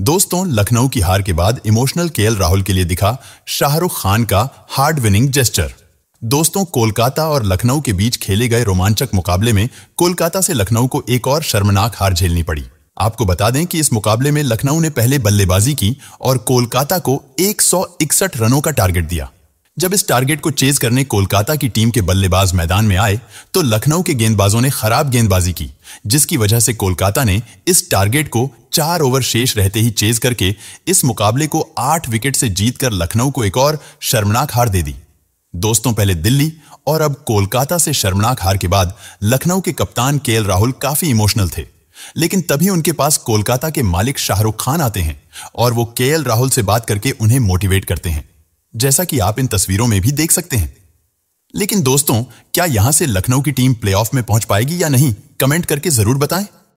दोस्तों लखनऊ की हार के बाद इमोशनल केएल राहुल के लिए दिखा शाहरुख खान का हार्ड विनिंग जेस्टर दोस्तों कोलकाता और लखनऊ के बीच खेले गए रोमांचक मुकाबले में कोलकाता से लखनऊ को एक और शर्मनाक हार झेलनी पड़ी आपको बता दें कि इस मुकाबले में लखनऊ ने पहले बल्लेबाजी की और कोलकाता को एक रनों का टारगेट दिया जब इस टारगेट को चेज करने कोलकाता की टीम के बल्लेबाज मैदान में आए तो लखनऊ के गेंदबाजों ने खराब गेंदबाजी की जिसकी वजह से कोलकाता ने इस टारगेट को चार ओवर शेष रहते ही चेज करके इस मुकाबले को आठ विकेट से जीतकर लखनऊ को एक और शर्मनाक हार दे दी दोस्तों पहले दिल्ली और अब कोलकाता से शर्मनाक हार के बाद लखनऊ के कप्तान के राहुल काफी इमोशनल थे लेकिन तभी उनके पास कोलकाता के मालिक शाहरुख खान आते हैं और वो के राहुल से बात करके उन्हें मोटिवेट करते हैं जैसा कि आप इन तस्वीरों में भी देख सकते हैं लेकिन दोस्तों क्या यहां से लखनऊ की टीम प्लेऑफ में पहुंच पाएगी या नहीं कमेंट करके जरूर बताएं